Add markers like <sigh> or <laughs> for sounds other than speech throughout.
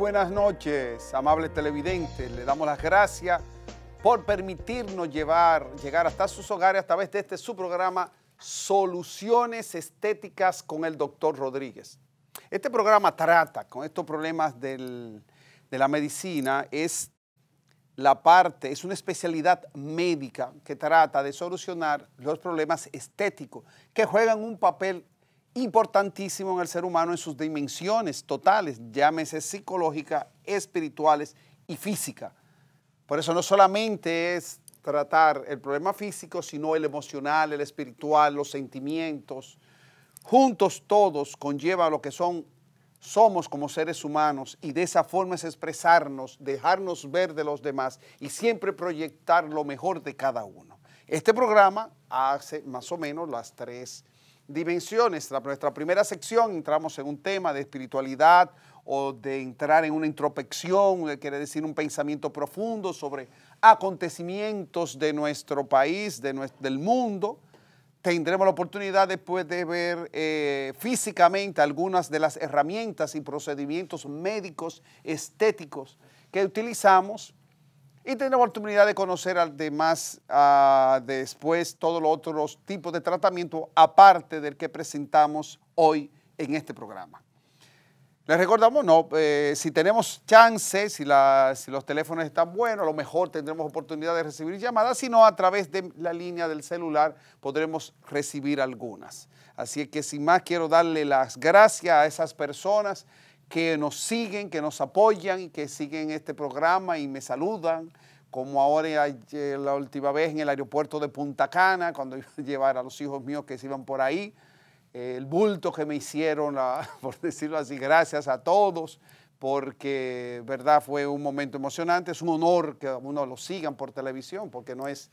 buenas noches, amables televidentes. Le damos las gracias por permitirnos llevar, llegar hasta sus hogares a través de este su programa Soluciones Estéticas con el Dr. Rodríguez. Este programa trata con estos problemas de la medicina, es la parte, es una especialidad médica que trata de solucionar los problemas estéticos que juegan un papel importantísimo en el ser humano en sus dimensiones totales, llámese psicológica, espirituales y física. Por eso no solamente es tratar el problema físico, sino el emocional, el espiritual, los sentimientos. Juntos todos conlleva lo que son somos como seres humanos y de esa forma es expresarnos, dejarnos ver de los demás y siempre proyectar lo mejor de cada uno. Este programa hace más o menos las tres dimensiones. Nuestra primera sección entramos en un tema de espiritualidad o de entrar en una introspección, eh, quiere decir un pensamiento profundo sobre acontecimientos de nuestro país, de del mundo. Tendremos la oportunidad después de ver eh, físicamente algunas de las herramientas y procedimientos médicos estéticos que utilizamos y tener la oportunidad de conocer además ah, después todos los otros tipos de tratamiento aparte del que presentamos hoy en este programa. Les recordamos, no, eh, si tenemos chances si, los teléfonos están buenos, a lo mejor tendremos oportunidad de recibir llamadas, sino a través de la línea del celular podremos recibir algunas. Así que sin más, quiero darle las gracias a esas personas que nos siguen, que nos apoyan, y que siguen este programa y me saludan, como ahora la última vez en el aeropuerto de Punta Cana, cuando iba a llevar a los hijos míos que se iban por ahí, el bulto que me hicieron, <laughs> por decirlo así, gracias a todos, porque verdad fue un momento emocionante, es un honor que uno lo sigan por televisión, porque no es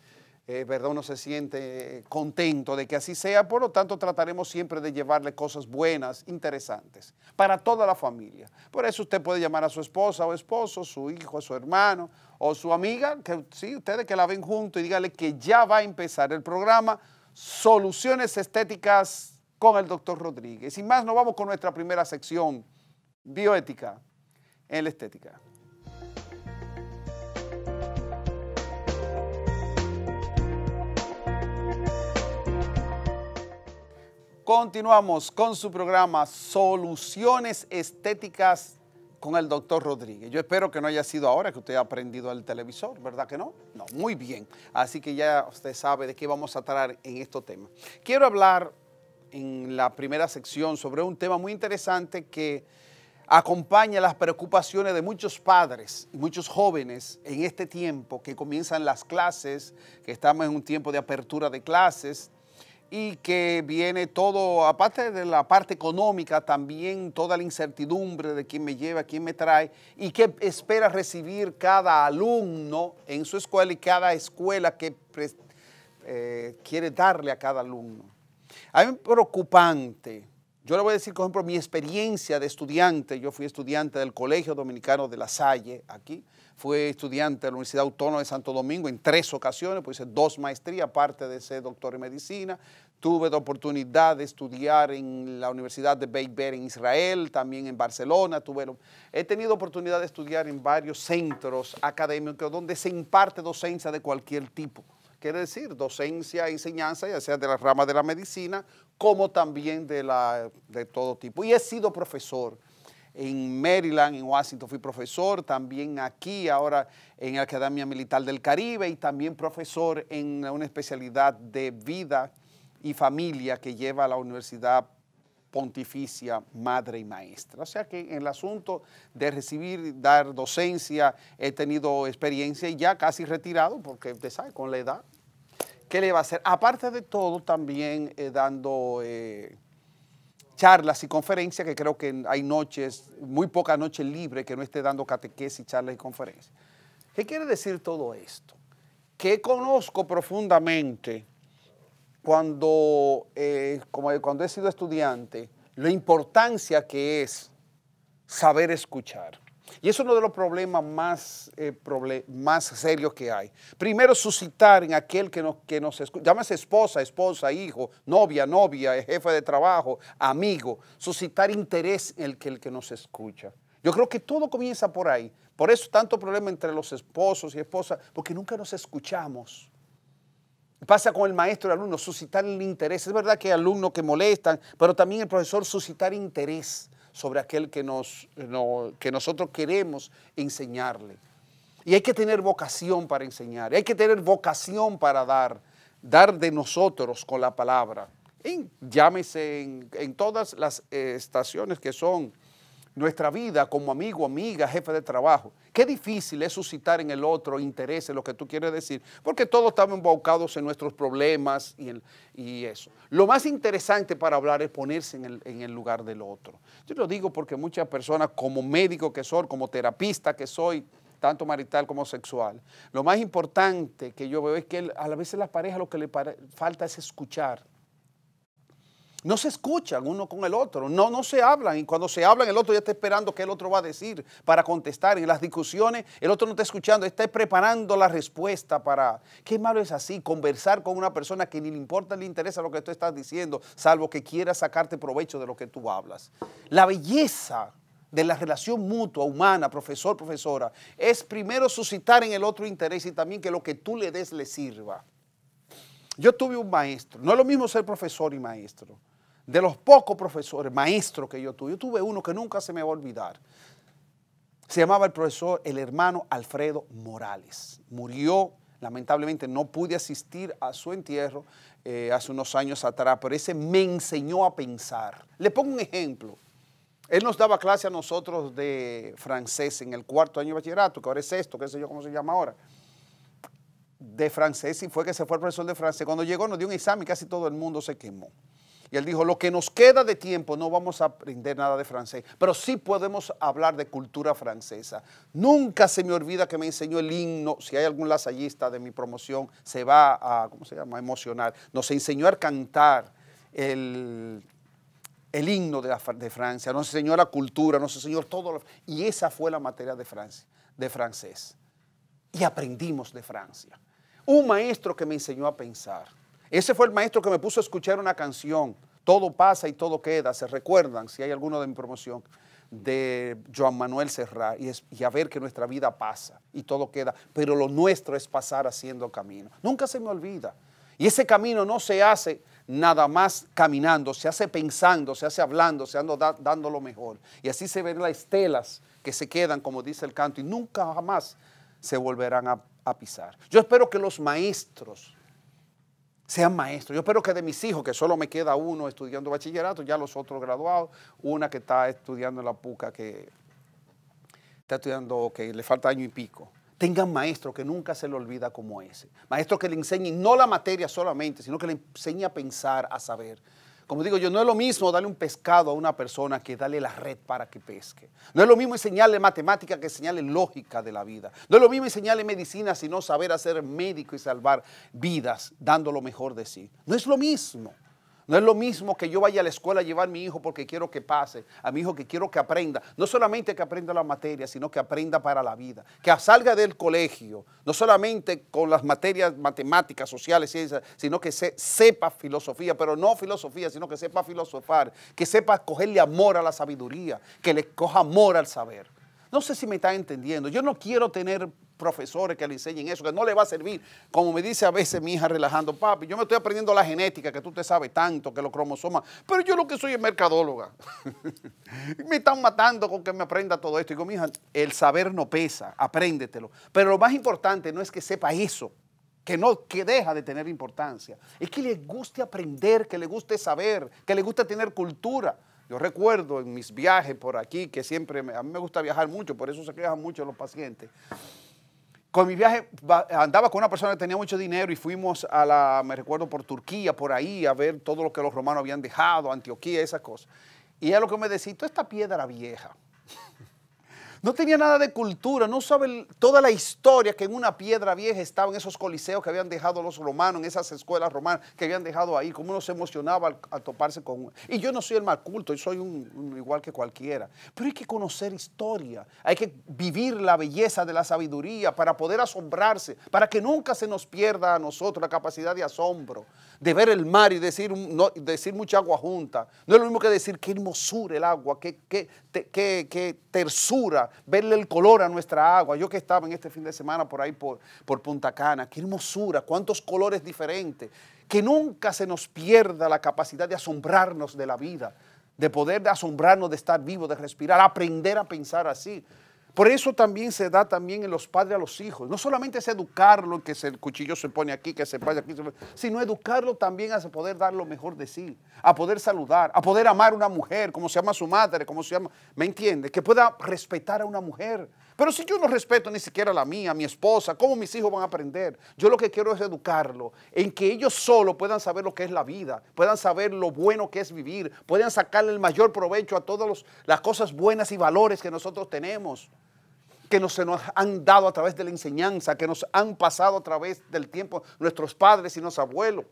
eh, Uno se siente eh, contento de que así sea, por lo tanto trataremos siempre de llevarle cosas buenas, interesantes, para toda la familia. Por eso usted puede llamar a su esposa o esposo, su hijo, su hermano o su amiga, que sí, ustedes que la ven junto y dígale que ya va a empezar el programa Soluciones Estéticas con el doctor Rodríguez. Sin más, nos vamos con nuestra primera sección, bioética en la estética. Continuamos con su programa Soluciones Estéticas con el doctor Rodríguez. Yo espero que no haya sido ahora que usted ha aprendido el televisor, ¿verdad que no? No, muy bien. Así que ya usted sabe de qué vamos a tratar en este tema. Quiero hablar en la primera sección sobre un tema muy interesante que acompaña las preocupaciones de muchos padres y muchos jóvenes en este tiempo que comienzan las clases, que estamos en un tiempo de apertura de clases, y que viene todo, aparte de la parte económica, también toda la incertidumbre de quién me lleva, quién me trae y qué espera recibir cada alumno en su escuela y cada escuela que eh, quiere darle a cada alumno. Hay mí preocupante yo le voy a decir, por ejemplo, mi experiencia de estudiante. Yo fui estudiante del Colegio Dominicano de La Salle, aquí. Fui estudiante de la Universidad Autónoma de Santo Domingo en tres ocasiones, pues hice dos maestrías, aparte de ser doctor en medicina. Tuve la oportunidad de estudiar en la Universidad de Beiber en Israel, también en Barcelona. Tuve, he tenido oportunidad de estudiar en varios centros académicos donde se imparte docencia de cualquier tipo quiere decir docencia, enseñanza, ya sea de la rama de la medicina como también de, la, de todo tipo. Y he sido profesor en Maryland, en Washington fui profesor, también aquí ahora en la Academia Militar del Caribe y también profesor en una especialidad de vida y familia que lleva a la Universidad Pontificia Madre y Maestra. O sea que en el asunto de recibir, dar docencia, he tenido experiencia y ya casi retirado, porque usted sabe, con la edad ¿Qué le va a hacer? Aparte de todo, también eh, dando eh, charlas y conferencias, que creo que hay noches, muy pocas noches libres que no esté dando catequesis, charlas y conferencias. ¿Qué quiere decir todo esto? Que conozco profundamente cuando, eh, como cuando he sido estudiante, la importancia que es saber escuchar. Y eso es uno de los problemas más, eh, más serios que hay. Primero, suscitar en aquel que nos, que nos escucha, llámese esposa, esposa, hijo, novia, novia, jefe de trabajo, amigo, suscitar interés en el que, el que nos escucha. Yo creo que todo comienza por ahí. Por eso tanto problema entre los esposos y esposas, porque nunca nos escuchamos. Pasa con el maestro y el alumno, suscitar el interés. Es verdad que hay alumnos que molestan, pero también el profesor suscitar interés sobre aquel que, nos, que nosotros queremos enseñarle. Y hay que tener vocación para enseñar, hay que tener vocación para dar, dar de nosotros con la palabra. Y llámese en, todas las eh, estaciones que son nuestra vida como amigo, amiga, jefe de trabajo. Qué difícil es suscitar en el otro interés en lo que tú quieres decir, porque todos estamos embaucados en nuestros problemas y, eso. Lo más interesante para hablar es ponerse en el, lugar del otro. Yo lo digo porque muchas personas, como médico que soy, como terapista que soy, tanto marital como sexual, lo más importante que yo veo es que a veces las parejas lo que le falta es escuchar no se escuchan uno con el otro, no, no se hablan y cuando se hablan el otro ya está esperando qué el otro va a decir para contestar. En las discusiones el otro no está escuchando, está preparando la respuesta para... Qué malo es así, conversar con una persona que ni le importa ni le interesa lo que tú estás diciendo, salvo que quiera sacarte provecho de lo que tú hablas. La belleza de la relación mutua, humana, profesor, profesora, es primero suscitar en el otro interés y también que lo que tú le des le sirva. Yo tuve un maestro, no es lo mismo ser profesor y maestro. De los pocos profesores, maestros que yo tuve, yo tuve uno que nunca se me va a olvidar. Se llamaba el profesor, el hermano Alfredo Morales. Murió, lamentablemente no pude asistir a su entierro eh, hace unos años atrás, pero ese me enseñó a pensar. Le pongo un ejemplo. Él nos daba clase a nosotros de francés en el cuarto año de bachillerato, que ahora es esto, qué sé yo cómo se llama ahora de francés y fue que se fue el profesor de francés. Cuando llegó nos dio un examen y casi todo el mundo se quemó. Y él dijo, lo que nos queda de tiempo no vamos a aprender nada de francés, pero sí podemos hablar de cultura francesa. Nunca se me olvida que me enseñó el himno, si hay algún lasallista de mi promoción, se va a, ¿cómo se llama?, emocionar. Nos enseñó a cantar el, himno de, de, Francia, nos enseñó la cultura, nos enseñó todo. y esa fue la materia de, Francia, de francés. Y aprendimos de Francia un maestro que me enseñó a pensar. Ese fue el maestro que me puso a escuchar una canción, Todo pasa y todo queda, se recuerdan, si hay alguno de mi promoción, de Joan Manuel Serra, y, a ver que nuestra vida pasa y todo queda, pero lo nuestro es pasar haciendo camino. Nunca se me olvida. Y ese camino no se hace nada más caminando, se hace pensando, se hace hablando, se anda dando lo mejor. Y así se ven las estelas que se quedan, como dice el canto, y nunca jamás se volverán a yo espero que los maestros sean maestros. Yo espero que de mis hijos, que solo me queda uno estudiando bachillerato, ya los otros graduados, una que está estudiando en la PUCA, que está estudiando, que le falta año y pico, tengan maestros que nunca se le olvida como ese. Maestros que le enseñen no la materia solamente, sino que le enseñen a pensar, a saber. Como digo yo, no es lo mismo darle un pescado a una persona que darle la red para que pesque. No es lo mismo enseñarle matemática que enseñarle lógica de la vida. No es lo mismo enseñarle medicina sino saber hacer médico y salvar vidas dando lo mejor de sí. No es lo mismo. No es lo mismo que yo vaya a la escuela a llevar a mi hijo porque quiero que pase, a mi hijo que quiero que aprenda. No solamente que aprenda la materia, sino que aprenda para la vida. Que salga del colegio, no solamente con las materias matemáticas, sociales, ciencias, sino que se, sepa filosofía, pero no filosofía, sino que sepa filosofar, que sepa cogerle amor a la sabiduría, que le coja amor al saber. No sé si me está entendiendo. Yo no quiero tener profesores que le enseñen eso, que no le va a servir. Como me dice a veces mi hija relajando, papi, yo me estoy aprendiendo la genética, que tú te sabes tanto, que los cromosomas, pero yo lo que soy es mercadóloga. <laughs> me están matando con que me aprenda todo esto. Y digo, mi hija, el saber no pesa, apréndetelo. Pero lo más importante no es que sepa eso, que no que deja de tener importancia, es que le guste aprender, que le guste saber, que le guste tener cultura. Yo recuerdo en mis viajes por aquí, que siempre, a mí me gusta viajar mucho, por eso se quejan mucho los pacientes con mi viaje andaba con una persona que tenía mucho dinero y fuimos a la, me recuerdo, por Turquía, por ahí, a ver todo lo que los romanos habían dejado, Antioquía, esas cosas. Y ella lo que me decía, toda esta piedra vieja, no tenía nada de cultura, no sabe toda la historia que en una piedra vieja estaban esos coliseos que habían dejado los romanos, en esas escuelas romanas que habían dejado ahí, cómo uno se emocionaba al, toparse con... Y yo no soy el más culto, yo soy un, igual que cualquiera, pero hay que conocer historia, hay que vivir la belleza de la sabiduría para poder asombrarse, para que nunca se nos pierda a nosotros la capacidad de asombro, de ver el mar y decir, decir mucha agua junta. No es lo mismo que decir qué hermosura el agua, qué, qué, qué tersura verle el color a nuestra agua. Yo que estaba en este fin de semana por ahí por, por Punta Cana, qué hermosura, cuántos colores diferentes. Que nunca se nos pierda la capacidad de asombrarnos de la vida, de poder asombrarnos de estar vivo, de respirar, aprender a pensar así. Por eso también se da también en los padres a los hijos. No solamente es educarlo, que el cuchillo se pone aquí, que se vaya aquí, sino educarlo también a poder dar lo mejor de sí, a poder saludar, a poder amar a una mujer, como se llama su madre, como se llama, ¿me entiende? Que pueda respetar a una mujer. Pero si yo no respeto ni siquiera a la mía, a mi esposa, ¿cómo mis hijos van a aprender? Yo lo que quiero es educarlo, en que ellos solo puedan saber lo que es la vida, puedan saber lo bueno que es vivir, puedan sacarle el mayor provecho a todas las cosas buenas y valores que nosotros tenemos que nos, han dado a través de la enseñanza, que nos han pasado a través del tiempo nuestros padres y nuestros abuelos.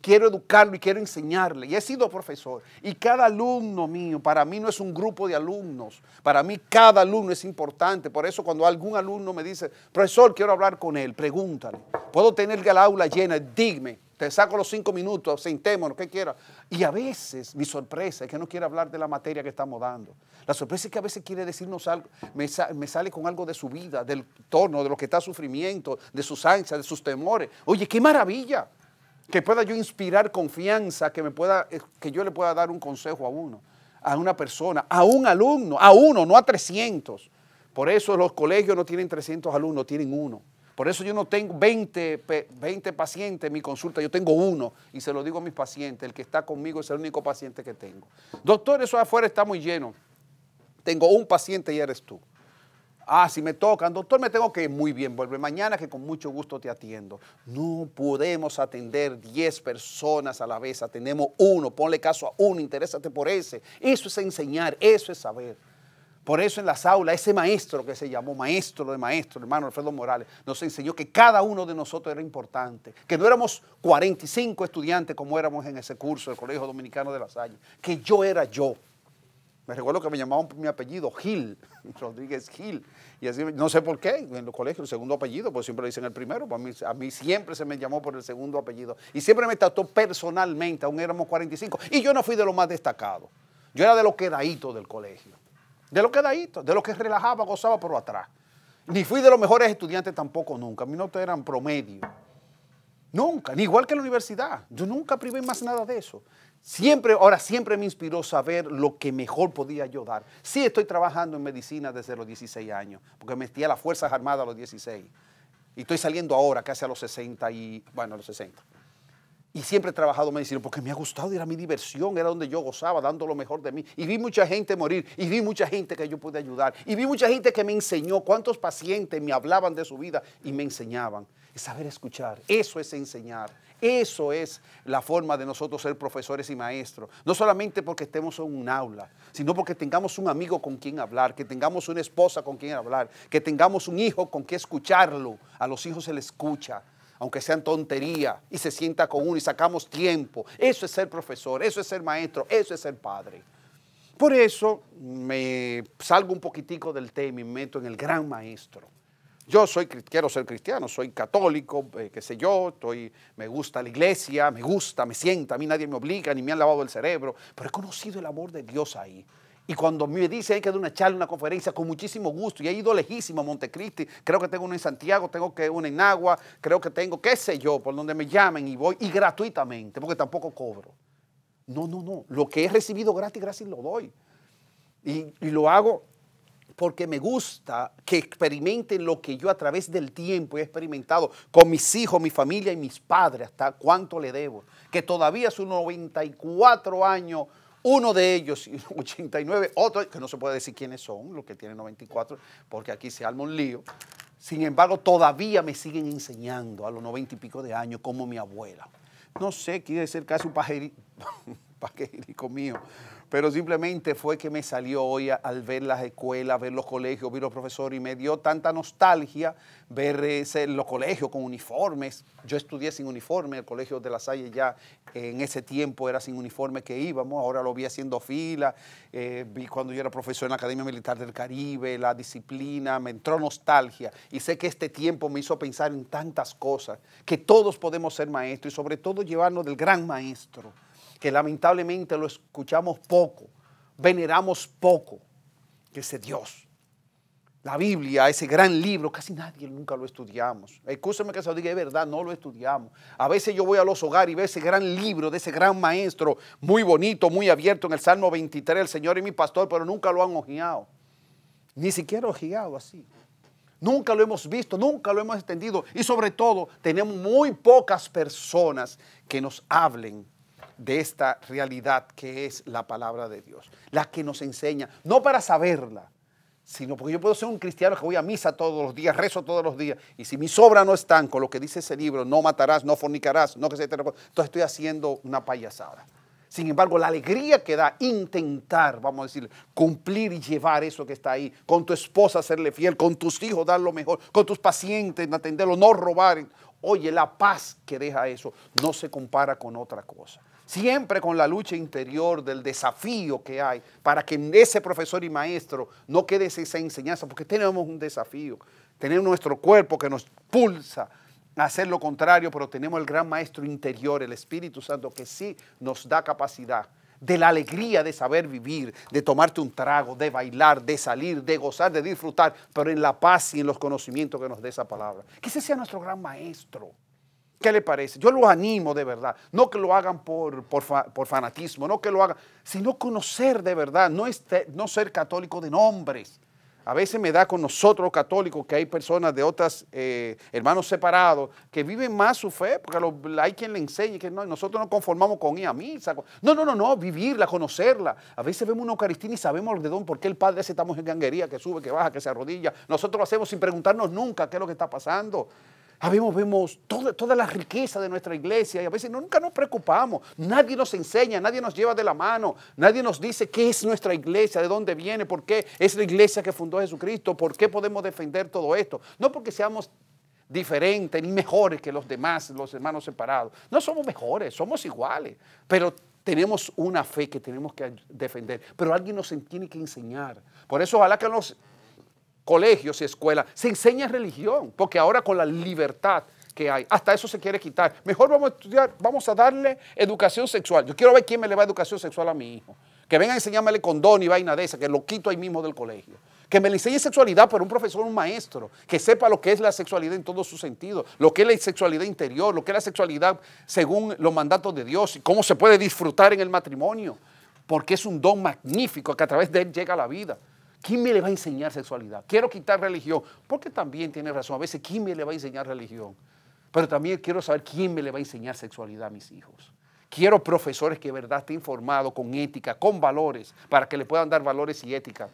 Quiero educarlo y quiero enseñarle. Y he sido profesor. Y cada alumno mío, para mí no es un grupo de alumnos. Para mí cada alumno es importante. Por eso cuando algún alumno me dice, profesor, quiero hablar con él, pregúntale. Puedo tener el aula llena, dime te saco los cinco minutos, sentémonos, que quiera. Y a veces mi sorpresa es que no quiere hablar de la materia que estamos dando. La sorpresa es que a veces quiere decirnos algo, me, sale con algo de su vida, del torno, de lo que está sufrimiento, de sus ansias, de sus temores. Oye, qué maravilla que pueda yo inspirar confianza, que, me pueda, eh, que yo le pueda dar un consejo a uno, a una persona, a un alumno, a uno, no a 300. Por eso los colegios no tienen 300 alumnos, tienen uno. Por eso yo no tengo 20, 20 pacientes en mi consulta, yo tengo uno y se lo digo a mis pacientes, el que está conmigo es el único paciente que tengo. Doctor, eso afuera está muy lleno. Tengo un paciente y eres tú. Ah, si me tocan, doctor, me tengo que ir. Muy bien, vuelve mañana que con mucho gusto te atiendo. No podemos atender 10 personas a la vez, Tenemos uno, ponle caso a uno, interésate por ese. Eso es enseñar, eso es saber. Por eso en las aulas, ese maestro que se llamó maestro de maestro, hermano Alfredo Morales, nos enseñó que cada uno de nosotros era importante, que no éramos 45 estudiantes como éramos en ese curso del Colegio Dominicano de la Salle, que yo era yo. Me recuerdo que me llamaban por mi apellido, Gil, <laughs> Rodríguez Gil. Y así, no sé por qué, en los colegios el segundo apellido, pues siempre lo dicen el primero, pues a, mí, a mí siempre se me llamó por el segundo apellido. Y siempre me trató personalmente, aún éramos 45. Y yo no fui de lo más destacado. Yo era de los quedaditos del colegio de lo que daíto, de lo que relajaba, gozaba por atrás. Ni fui de los mejores estudiantes tampoco nunca. Mis notas eran promedio. Nunca, ni igual que en la universidad. Yo nunca privé más nada de eso. Siempre, ahora siempre me inspiró saber lo que mejor podía yo dar. Sí, estoy trabajando en medicina desde los 16 años, porque me metí a las Fuerzas Armadas a los 16. Y estoy saliendo ahora, casi a los 60 y, bueno, a los 60. Y siempre he trabajado medicina porque me ha gustado, era mi diversión, era donde yo gozaba, dando lo mejor de mí. Y vi mucha gente morir, y vi mucha gente que yo pude ayudar, y vi mucha gente que me enseñó cuántos pacientes me hablaban de su vida y me enseñaban. saber escuchar, eso es enseñar, eso es la forma de nosotros ser profesores y maestros. No solamente porque estemos en un aula, sino porque tengamos un amigo con quien hablar, que tengamos una esposa con quien hablar, que tengamos un hijo con quien escucharlo. A los hijos se les escucha aunque sean tontería, y se sienta con uno y sacamos tiempo. Eso es ser profesor, eso es ser maestro, eso es ser padre. Por eso me salgo un poquitico del tema y me meto en el gran maestro. Yo soy, quiero ser cristiano, soy católico, eh, qué sé yo, estoy, me gusta la iglesia, me gusta, me sienta, a mí nadie me obliga, ni me han lavado el cerebro, pero he conocido el amor de Dios ahí. Y cuando me dice hay que dar una charla, una conferencia, con muchísimo gusto, y he ido lejísimo a Montecristi, creo que tengo una en Santiago, tengo que una en Agua, creo que tengo, qué sé yo, por donde me llamen y voy, y gratuitamente, porque tampoco cobro. No, no, no, lo que he recibido gratis, gratis lo doy. Y, lo hago porque me gusta que experimenten lo que yo a través del tiempo he experimentado con mis hijos, mi familia y mis padres, hasta cuánto le debo. Que todavía son 94 años uno de ellos, 89, <laughs> otro, que no se puede decir quiénes son, los que tienen 94, porque aquí se arma un lío. Sin embargo, todavía me siguen enseñando a los 90 y pico de años como mi abuela. No sé, quiere ser casi un <laughs> pajerico mío, pero simplemente fue que me salió hoy al ver las escuelas, ver los colegios, ver los profesores y me dio tanta nostalgia ver ese, los colegios con uniformes. Yo estudié sin uniforme, el colegio de La Salle ya en ese tiempo era sin uniforme que íbamos, ahora lo vi haciendo fila, eh, vi cuando yo era profesor en la Academia Militar del Caribe, la disciplina, me entró nostalgia y sé que este tiempo me hizo pensar en tantas cosas, que todos podemos ser maestros y sobre todo llevarnos del gran maestro que lamentablemente lo escuchamos poco, veneramos poco, que Dios. La Biblia, ese gran libro, casi nadie nunca lo estudiamos. Escúchame que se lo diga, es verdad, no lo estudiamos. A veces yo voy a los hogares y veo ese gran libro de ese gran maestro, muy bonito, muy abierto en el Salmo 23, el Señor es mi pastor, pero nunca lo han ojeado. Ni siquiera ojeado así. Nunca lo hemos visto, nunca lo hemos entendido. Y sobre todo, tenemos muy pocas personas que nos hablen de esta realidad que es la palabra de Dios, la que nos enseña, no para saberla, sino porque yo puedo ser un cristiano que voy a misa todos los días, rezo todos los días, y si mis obras no están con lo que dice ese libro, no matarás, no fornicarás, no que se entonces estoy haciendo una payasada. Sin embargo, la alegría que da intentar, vamos a decir, cumplir y llevar eso que está ahí, con tu esposa serle fiel, con tus hijos dar lo mejor, con tus pacientes atenderlo, no robar. Oye, la paz que deja eso no se compara con otra cosa siempre con la lucha interior del desafío que hay, para que ese profesor y maestro no quede esa enseñanza, porque tenemos un desafío, Tenemos nuestro cuerpo que nos pulsa a hacer lo contrario, pero tenemos el gran maestro interior, el Espíritu Santo, que sí nos da capacidad de la alegría de saber vivir, de tomarte un trago, de bailar, de salir, de gozar, de disfrutar, pero en la paz y en los conocimientos que nos dé esa palabra. Que ese sea nuestro gran maestro. ¿Qué le parece? Yo los animo de verdad. No que lo hagan por, fanatismo, no que lo hagan, sino conocer de verdad, no, este, no ser católico de nombres. A veces me da con nosotros católicos que hay personas de otras, eh, hermanos separados, que viven más su fe, porque hay quien le enseña que nosotros no conformamos con ir a misa. no, no, no, no, vivirla, conocerla. A veces vemos una Eucaristía y sabemos de dónde, por qué el Padre hace estamos en ganguería, que sube, que baja, que se arrodilla. Nosotros lo hacemos sin preguntarnos nunca qué es lo que está pasando veces vemos toda, toda la riqueza de nuestra iglesia y a veces nunca nos preocupamos. Nadie nos enseña, nadie nos lleva de la mano, nadie nos dice qué es nuestra iglesia, de dónde viene, por qué es la iglesia que fundó Jesucristo, por qué podemos defender todo esto. No porque seamos diferentes ni mejores que los demás, los hermanos separados. No somos mejores, somos iguales, pero tenemos una fe que tenemos que defender. Pero alguien nos tiene que enseñar. Por eso ojalá que nos colegios y escuelas, se enseña religión, porque ahora con la libertad que hay, hasta eso se quiere quitar. Mejor vamos a estudiar, vamos a darle educación sexual. Yo quiero ver quién me le va a educación sexual a mi hijo. Que venga a enseñarme con condón y vaina de esa, que lo quito ahí mismo del colegio. Que me le enseñe sexualidad, por un profesor, un maestro, que sepa lo que es la sexualidad en todos sus sentidos, lo que es la sexualidad interior, lo que es la sexualidad según los mandatos de Dios y cómo se puede disfrutar en el matrimonio, porque es un don magnífico que a través de él llega a la vida. ¿Quién me le va a enseñar sexualidad? Quiero quitar religión, porque también tiene razón. A veces, ¿quién me le va a enseñar religión? Pero también quiero saber quién me le va a enseñar sexualidad a mis hijos. Quiero profesores que de verdad estén formados con ética, con valores, para que le puedan dar valores y ética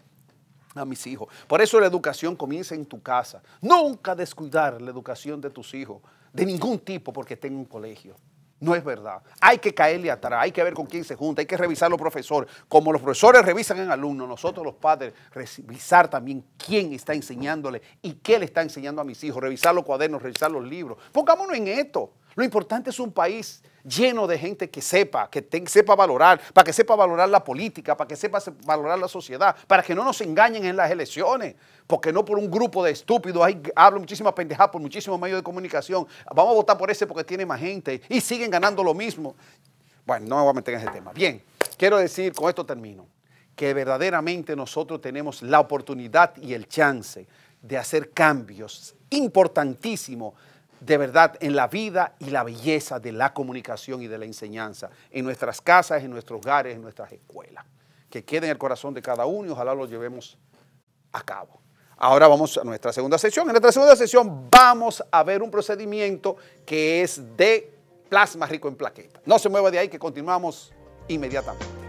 a mis hijos. Por eso la educación comienza en tu casa. Nunca descuidar la educación de tus hijos, de ningún tipo, porque estén en un colegio. No es verdad. Hay que caerle atrás, hay que ver con quién se junta, hay que revisar los profesores. Como los profesores revisan en alumnos, nosotros los padres revisar también quién está enseñándole y qué le está enseñando a mis hijos, revisar los cuadernos, revisar los libros. Pongámonos en esto. Lo importante es un país lleno de gente que sepa, que sepa valorar, para que sepa valorar la política, para que sepa valorar la sociedad, para que no nos engañen en las elecciones, porque no por un grupo de estúpidos, ahí hablo muchísimas pendejadas por muchísimos medios de comunicación, vamos a votar por ese porque tiene más gente y siguen ganando lo mismo. Bueno, no me voy a meter en ese tema. Bien, quiero decir, con esto termino, que verdaderamente nosotros tenemos la oportunidad y el chance de hacer cambios importantísimos de verdad en la vida y la belleza de la comunicación y de la enseñanza en nuestras casas, en nuestros hogares, en nuestras escuelas. Que quede en el corazón de cada uno y ojalá lo llevemos a cabo. Ahora vamos a nuestra segunda sesión. En nuestra segunda sesión vamos a ver un procedimiento que es de plasma rico en plaquetas. No se mueva de ahí que continuamos inmediatamente.